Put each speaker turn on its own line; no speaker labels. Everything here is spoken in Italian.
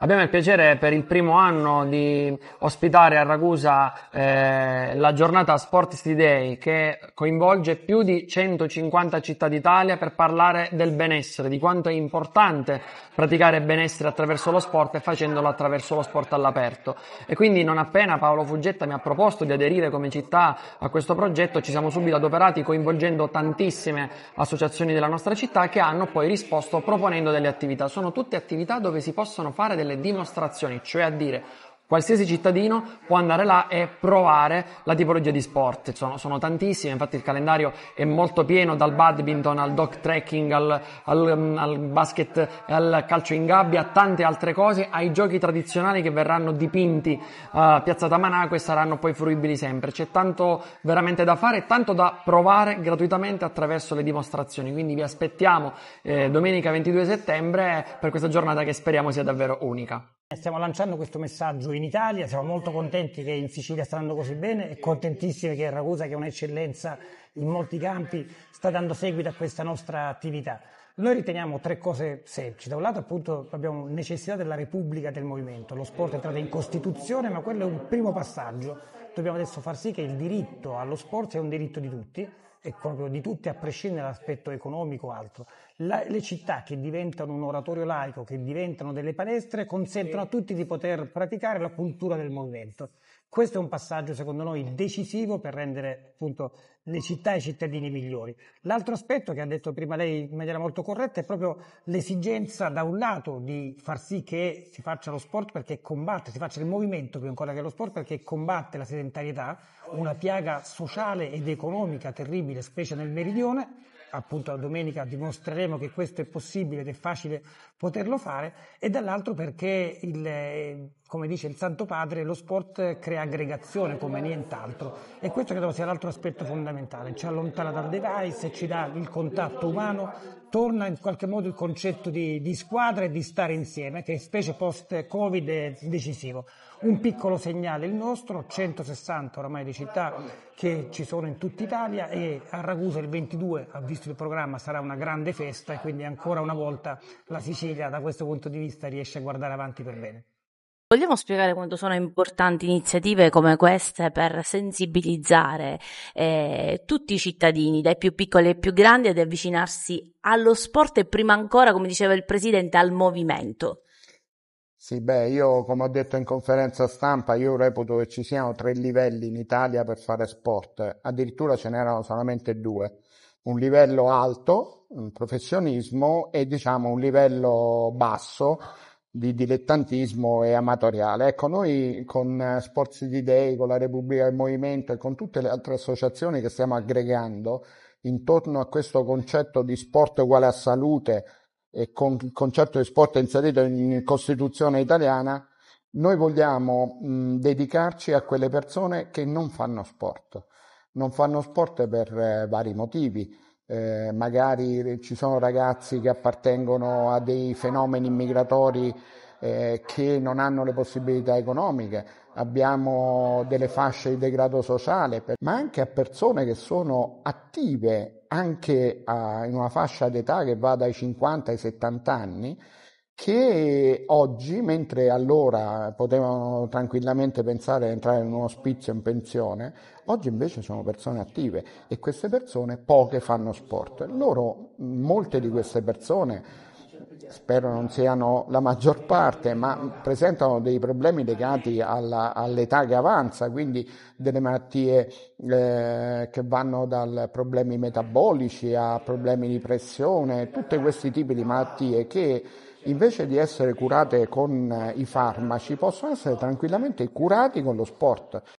Abbiamo il piacere per il primo anno di ospitare a Ragusa eh, la giornata Sports Day che coinvolge più di 150 città d'Italia per parlare del benessere, di quanto è importante praticare benessere attraverso lo sport e facendolo attraverso lo sport all'aperto. E quindi non appena Paolo Fuggetta mi ha proposto di aderire come città a questo progetto, ci siamo subito adoperati coinvolgendo tantissime associazioni della nostra città che hanno poi risposto proponendo delle attività. Sono tutte attività dove si possono fare delle delle dimostrazioni, cioè a dire Qualsiasi cittadino può andare là e provare la tipologia di sport. Sono, sono tantissime, infatti il calendario è molto pieno dal badminton al dog trekking, al, al, al, basket, al calcio in gabbia, a tante altre cose, ai giochi tradizionali che verranno dipinti a eh, Piazza Tamanaco e saranno poi fruibili sempre. C'è tanto veramente da fare, e tanto da provare gratuitamente attraverso le dimostrazioni. Quindi vi aspettiamo eh, domenica 22 settembre per questa giornata che speriamo sia davvero unica.
Eh, stiamo lanciando questo messaggio in Italia, siamo molto contenti che in Sicilia sta andando così bene e contentissimi che Ragusa, che è un'eccellenza in molti campi, sta dando seguito a questa nostra attività. Noi riteniamo tre cose semplici. Da un lato appunto abbiamo necessità della repubblica del movimento, lo sport è entrato in Costituzione, ma quello è un primo passaggio dobbiamo adesso far sì che il diritto allo sport sia un diritto di tutti, e proprio di tutti, a prescindere dall'aspetto economico o altro. La, le città che diventano un oratorio laico, che diventano delle palestre, consentono a tutti di poter praticare la cultura del movimento. Questo è un passaggio, secondo noi, decisivo per rendere appunto le città e i cittadini migliori. L'altro aspetto che ha detto prima lei in maniera molto corretta è proprio l'esigenza, da un lato, di far sì che si faccia lo sport perché combatte, si faccia il movimento più ancora che lo sport perché combatte la sedentarietà, una piaga sociale ed economica terribile, specie nel meridione, appunto la domenica dimostreremo che questo è possibile ed è facile poterlo fare e dall'altro perché il, eh, come dice il Santo Padre, lo sport crea aggregazione come nient'altro e questo credo sia l'altro aspetto fondamentale, ci allontana dal device, ci dà il contatto umano, torna in qualche modo il concetto di, di squadra e di stare insieme che specie post-Covid è decisivo. Un piccolo segnale il nostro, 160 oramai di città che ci sono in tutta Italia e a Ragusa il 22 ha visto il programma, sarà una grande festa e quindi ancora una volta la Sicilia da questo punto di vista riesce a guardare avanti per bene.
Vogliamo spiegare quanto sono importanti iniziative come queste per sensibilizzare eh, tutti i cittadini, dai più piccoli ai più grandi, ad avvicinarsi allo sport e prima ancora, come diceva il Presidente, al movimento?
Sì, beh, io come ho detto in conferenza stampa, io reputo che ci siano tre livelli in Italia per fare sport, addirittura ce n'erano solamente due. Un livello alto, un professionismo, e diciamo un livello basso, di dilettantismo e amatoriale. Ecco, noi con eh, Sports di Day, con la Repubblica del Movimento e con tutte le altre associazioni che stiamo aggregando intorno a questo concetto di sport uguale a salute e con il concetto di sport inserito in Costituzione italiana, noi vogliamo mh, dedicarci a quelle persone che non fanno sport. Non fanno sport per eh, vari motivi eh, magari ci sono ragazzi che appartengono a dei fenomeni migratori eh, che non hanno le possibilità economiche, abbiamo delle fasce di degrado sociale, ma anche a persone che sono attive anche a, in una fascia d'età che va dai 50 ai 70 anni, che oggi, mentre allora potevano tranquillamente pensare di entrare in un ospizio in pensione, oggi invece sono persone attive e queste persone poche fanno sport. Loro, molte di queste persone, spero non siano la maggior parte, ma presentano dei problemi legati alla, all'età che avanza, quindi delle malattie eh, che vanno da problemi metabolici a problemi di pressione, tutti questi tipi di malattie che invece di essere curate con eh, i farmaci, possono essere tranquillamente curati con lo sport.